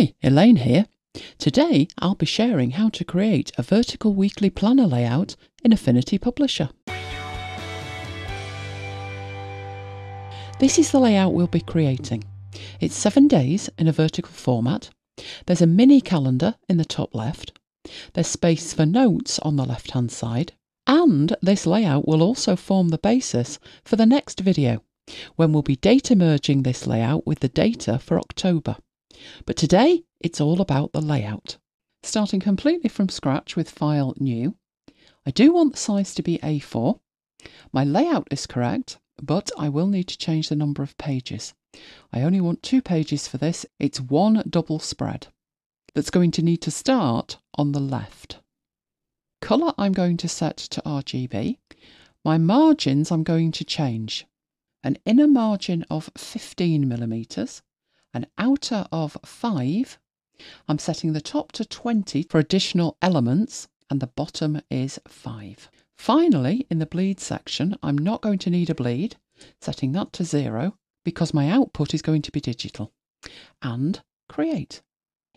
Hi, Elaine here. Today I'll be sharing how to create a vertical weekly planner layout in Affinity Publisher. This is the layout we'll be creating. It's seven days in a vertical format. There's a mini calendar in the top left. There's space for notes on the left hand side. And this layout will also form the basis for the next video when we'll be data merging this layout with the data for October. But today it's all about the layout. Starting completely from scratch with File New, I do want the size to be A4. My layout is correct, but I will need to change the number of pages. I only want two pages for this. It's one double spread that's going to need to start on the left. Colour I'm going to set to RGB. My margins I'm going to change. An inner margin of 15 millimetres an outer of 5. I'm setting the top to 20 for additional elements and the bottom is 5. Finally, in the bleed section, I'm not going to need a bleed, setting that to 0 because my output is going to be digital. And create.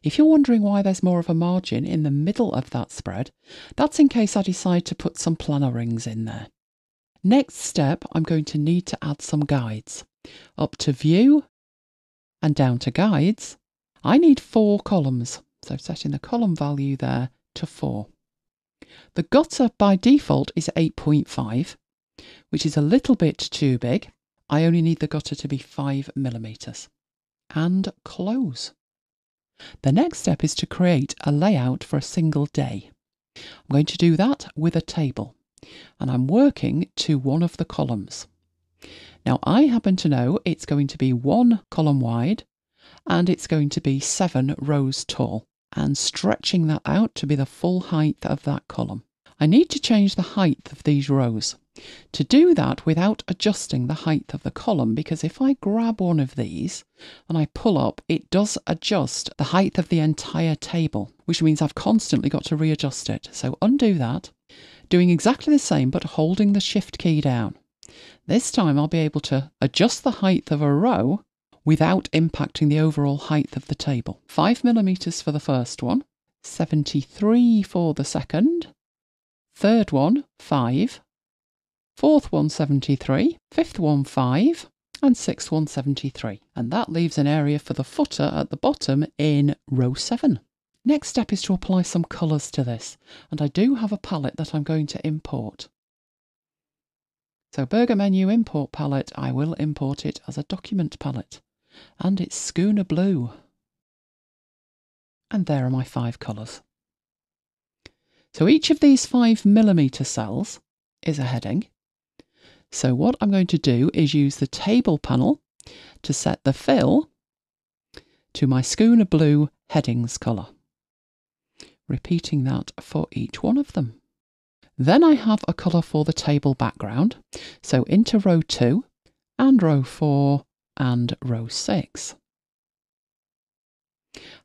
If you're wondering why there's more of a margin in the middle of that spread, that's in case I decide to put some planner rings in there. Next step, I'm going to need to add some guides. Up to View, and down to guides, I need four columns. So setting the column value there to four. The gutter by default is 8.5, which is a little bit too big. I only need the gutter to be 5 millimeters. And close. The next step is to create a layout for a single day. I'm going to do that with a table and I'm working to one of the columns. Now, I happen to know it's going to be one column wide and it's going to be seven rows tall and stretching that out to be the full height of that column. I need to change the height of these rows. To do that without adjusting the height of the column, because if I grab one of these and I pull up, it does adjust the height of the entire table, which means I've constantly got to readjust it. So undo that, doing exactly the same but holding the shift key down. This time I'll be able to adjust the height of a row without impacting the overall height of the table. 5 millimeters for the first one, 73 for the second, third one 5, fourth one 73, fifth one 5, and sixth one 73. And that leaves an area for the footer at the bottom in row 7. Next step is to apply some colours to this, and I do have a palette that I'm going to import. So Burger Menu Import Palette, I will import it as a document palette. And it's Schooner Blue. And there are my five colours. So each of these five millimetre cells is a heading. So what I'm going to do is use the table panel to set the fill to my Schooner Blue headings colour, repeating that for each one of them. Then I have a colour for the table background. So into row 2 and row 4 and row 6.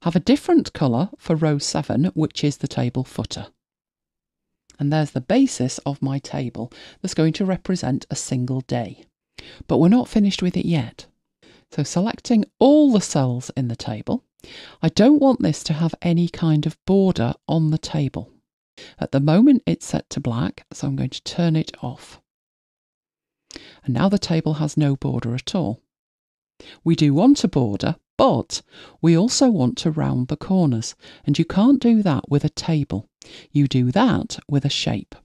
Have a different colour for row 7, which is the table footer. And there's the basis of my table that's going to represent a single day. But we're not finished with it yet. So selecting all the cells in the table, I don't want this to have any kind of border on the table. At the moment it's set to black, so I'm going to turn it off. And now the table has no border at all. We do want a border, but we also want to round the corners, and you can't do that with a table. You do that with a shape.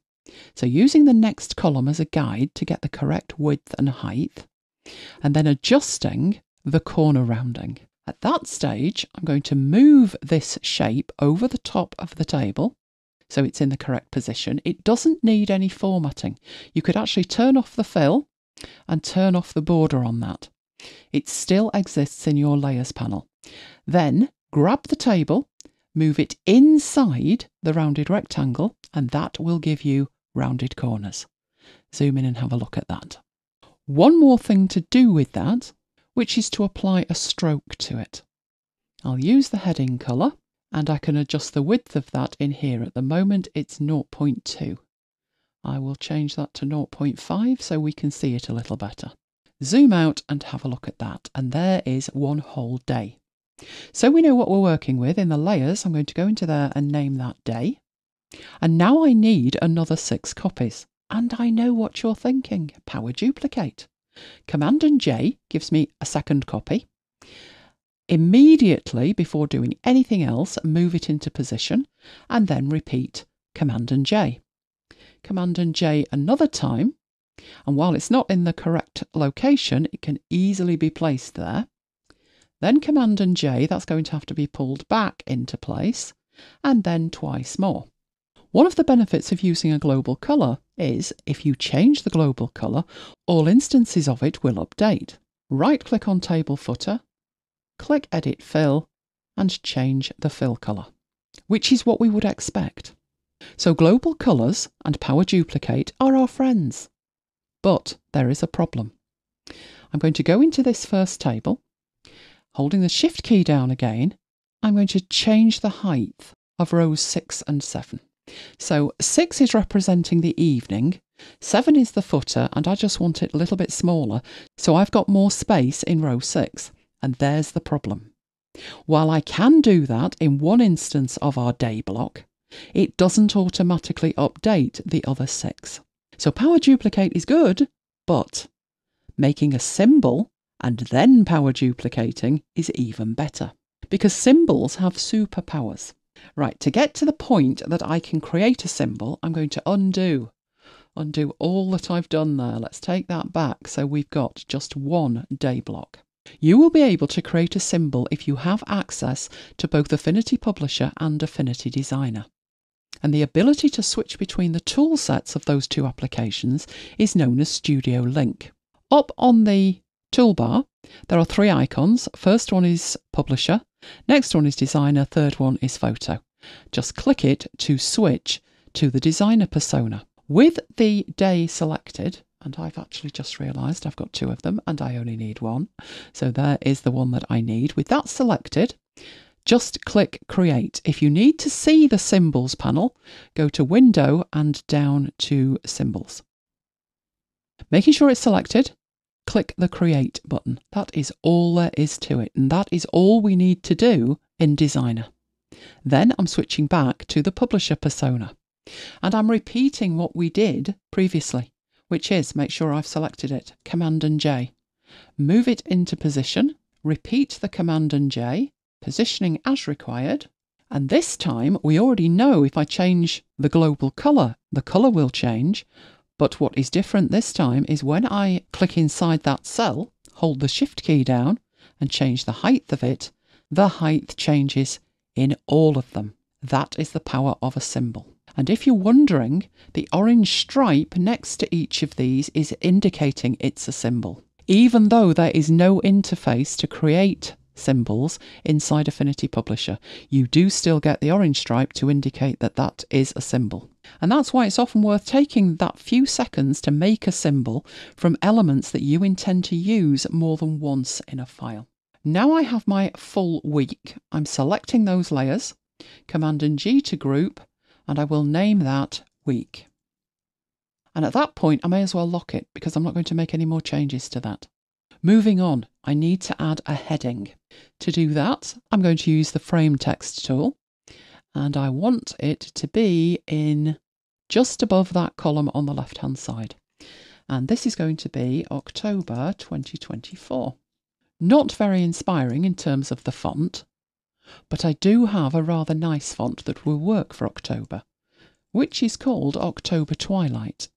So using the next column as a guide to get the correct width and height, and then adjusting the corner rounding. At that stage, I'm going to move this shape over the top of the table so it's in the correct position. It doesn't need any formatting. You could actually turn off the fill and turn off the border on that. It still exists in your layers panel. Then grab the table, move it inside the rounded rectangle and that will give you rounded corners. Zoom in and have a look at that. One more thing to do with that, which is to apply a stroke to it. I'll use the heading colour and I can adjust the width of that in here. At the moment it's 0.2. I will change that to 0.5 so we can see it a little better. Zoom out and have a look at that and there is one whole day. So we know what we're working with in the layers. I'm going to go into there and name that day. And now I need another six copies. And I know what you're thinking, power duplicate. Command and J gives me a second copy. Immediately, before doing anything else, move it into position and then repeat Command and J. Command and J another time, and while it's not in the correct location, it can easily be placed there. Then Command and J, that's going to have to be pulled back into place, and then twice more. One of the benefits of using a global colour is if you change the global colour, all instances of it will update. Right click on table footer click Edit Fill and change the fill colour, which is what we would expect. So global colours and power duplicate are our friends. But there is a problem. I'm going to go into this first table. Holding the Shift key down again, I'm going to change the height of rows 6 and 7. So 6 is representing the evening, 7 is the footer, and I just want it a little bit smaller, so I've got more space in row 6. And there's the problem. While I can do that in one instance of our day block, it doesn't automatically update the other six. So power duplicate is good, but making a symbol and then power duplicating is even better because symbols have superpowers. Right, to get to the point that I can create a symbol, I'm going to undo. Undo all that I've done there. Let's take that back. So we've got just one day block. You will be able to create a symbol if you have access to both Affinity Publisher and Affinity Designer. And the ability to switch between the tool sets of those two applications is known as Studio Link. Up on the toolbar, there are three icons. First one is Publisher, next one is Designer, third one is Photo. Just click it to switch to the designer persona. With the day selected, and I've actually just realised I've got two of them and I only need one. So there is the one that I need. With that selected, just click Create. If you need to see the Symbols panel, go to Window and down to Symbols. Making sure it's selected, click the Create button. That is all there is to it, and that is all we need to do in Designer. Then I'm switching back to the Publisher persona, and I'm repeating what we did previously which is, make sure I've selected it, Command and J. Move it into position, repeat the Command and J, positioning as required, and this time we already know if I change the global colour, the colour will change, but what is different this time is when I click inside that cell, hold the Shift key down and change the height of it, the height changes in all of them. That is the power of a symbol. And if you're wondering, the orange stripe next to each of these is indicating it's a symbol. Even though there is no interface to create symbols inside Affinity Publisher, you do still get the orange stripe to indicate that that is a symbol. And that's why it's often worth taking that few seconds to make a symbol from elements that you intend to use more than once in a file. Now I have my full week. I'm selecting those layers, Command and G to group, and I will name that week. And at that point, I may as well lock it because I'm not going to make any more changes to that. Moving on, I need to add a heading. To do that, I'm going to use the frame text tool and I want it to be in just above that column on the left hand side. And this is going to be October 2024. Not very inspiring in terms of the font, but I do have a rather nice font that will work for October, which is called October Twilight.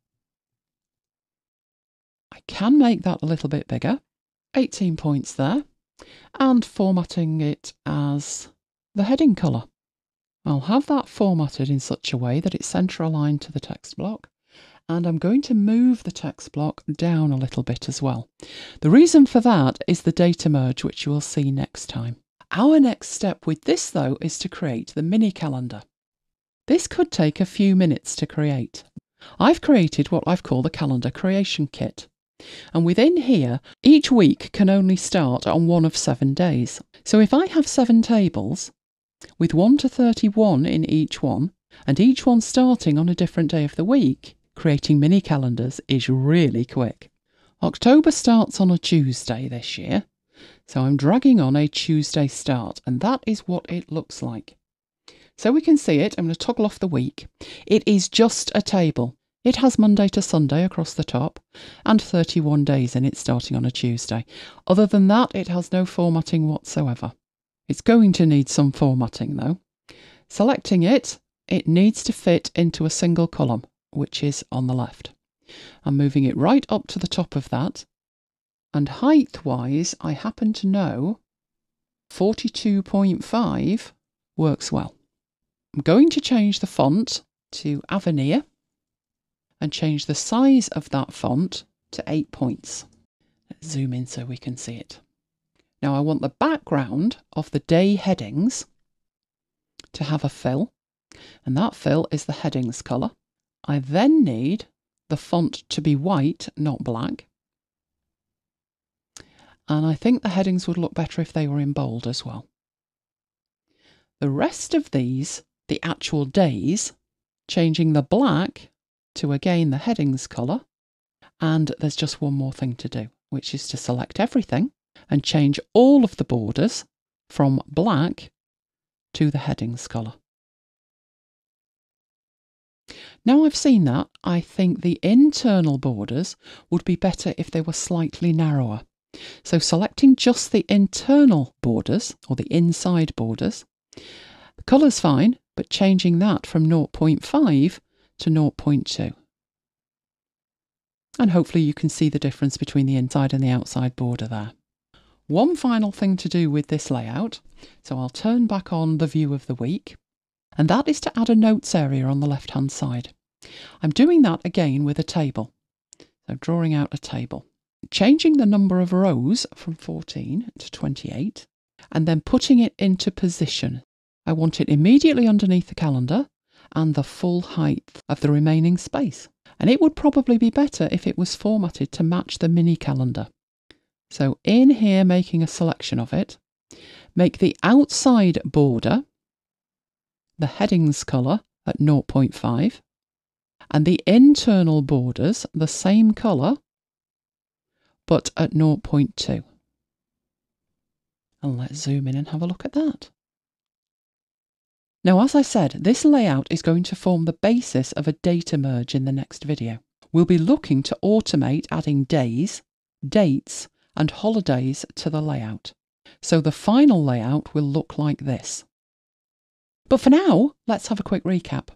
I can make that a little bit bigger, 18 points there, and formatting it as the heading colour. I'll have that formatted in such a way that it's centre aligned to the text block and I'm going to move the text block down a little bit as well. The reason for that is the data merge, which you will see next time. Our next step with this though is to create the mini calendar. This could take a few minutes to create. I've created what I've called the calendar creation kit. And within here, each week can only start on one of seven days. So if I have seven tables, with 1 to 31 in each one, and each one starting on a different day of the week, creating mini calendars is really quick. October starts on a Tuesday this year, so I'm dragging on a Tuesday start, and that is what it looks like. So we can see it. I'm going to toggle off the week. It is just a table. It has Monday to Sunday across the top and 31 days in it starting on a Tuesday. Other than that, it has no formatting whatsoever. It's going to need some formatting though. Selecting it, it needs to fit into a single column, which is on the left. I'm moving it right up to the top of that and height-wise, I happen to know 42.5 works well. I'm going to change the font to Avenir and change the size of that font to 8 points. Let's zoom in so we can see it. Now I want the background of the day headings to have a fill and that fill is the headings colour. I then need the font to be white, not black and I think the headings would look better if they were in bold as well. The rest of these, the actual days, changing the black to again the headings colour, and there's just one more thing to do, which is to select everything and change all of the borders from black to the headings colour. Now I've seen that, I think the internal borders would be better if they were slightly narrower. So selecting just the internal borders or the inside borders, the colour's fine, but changing that from 0.5 to 0.2. And hopefully you can see the difference between the inside and the outside border there. One final thing to do with this layout, so I'll turn back on the view of the week, and that is to add a notes area on the left hand side. I'm doing that again with a table. So drawing out a table changing the number of rows from 14 to 28, and then putting it into position. I want it immediately underneath the calendar and the full height of the remaining space. And it would probably be better if it was formatted to match the mini calendar. So in here, making a selection of it, make the outside border the headings colour at 0.5 and the internal borders the same colour but at 0.2. And let's zoom in and have a look at that. Now, as I said, this layout is going to form the basis of a data merge in the next video. We'll be looking to automate adding days, dates, and holidays to the layout. So the final layout will look like this. But for now, let's have a quick recap.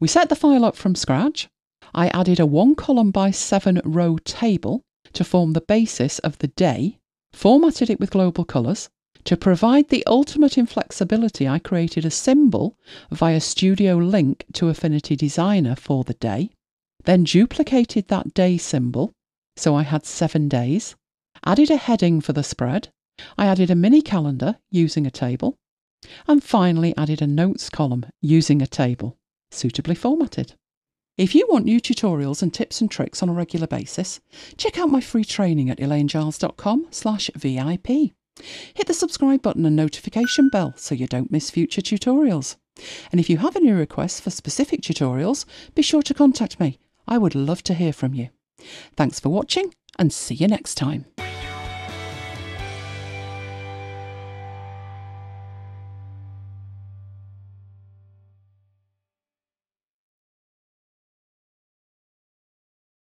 We set the file up from scratch. I added a one column by seven row table to form the basis of the day, formatted it with global colours. To provide the ultimate inflexibility. I created a symbol via Studio Link to Affinity Designer for the day, then duplicated that day symbol, so I had seven days, added a heading for the spread, I added a mini calendar using a table, and finally added a notes column using a table, suitably formatted. If you want new tutorials and tips and tricks on a regular basis, check out my free training at elainegiles.com slash VIP. Hit the subscribe button and notification bell so you don't miss future tutorials. And if you have any requests for specific tutorials, be sure to contact me. I would love to hear from you. Thanks for watching and see you next time.